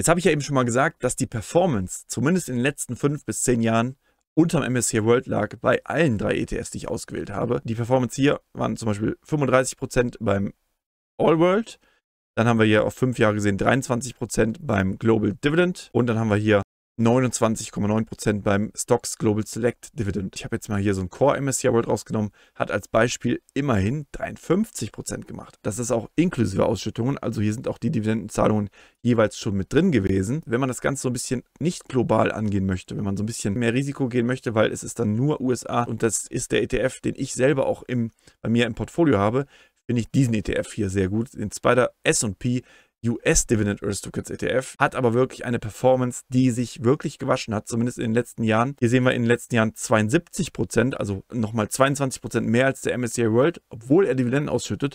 Jetzt habe ich ja eben schon mal gesagt, dass die Performance zumindest in den letzten fünf bis zehn Jahren unterm MSCI World lag bei allen drei ETFs, die ich ausgewählt habe. Die Performance hier waren zum Beispiel 35% beim All World, dann haben wir hier auf fünf Jahre gesehen 23% beim Global Dividend und dann haben wir hier 29,9% beim Stocks Global Select Dividend. Ich habe jetzt mal hier so ein Core MSCI World rausgenommen, hat als Beispiel immerhin 53% gemacht. Das ist auch inklusive Ausschüttungen, also hier sind auch die Dividendenzahlungen jeweils schon mit drin gewesen. Wenn man das Ganze so ein bisschen nicht global angehen möchte, wenn man so ein bisschen mehr Risiko gehen möchte, weil es ist dann nur USA und das ist der ETF, den ich selber auch im, bei mir im Portfolio habe, finde ich diesen ETF hier sehr gut, den Spider S&P US Dividend Tokens ETF, hat aber wirklich eine Performance, die sich wirklich gewaschen hat, zumindest in den letzten Jahren. Hier sehen wir in den letzten Jahren 72 Prozent, also nochmal 22 Prozent mehr als der MSCI World, obwohl er Dividenden ausschüttet.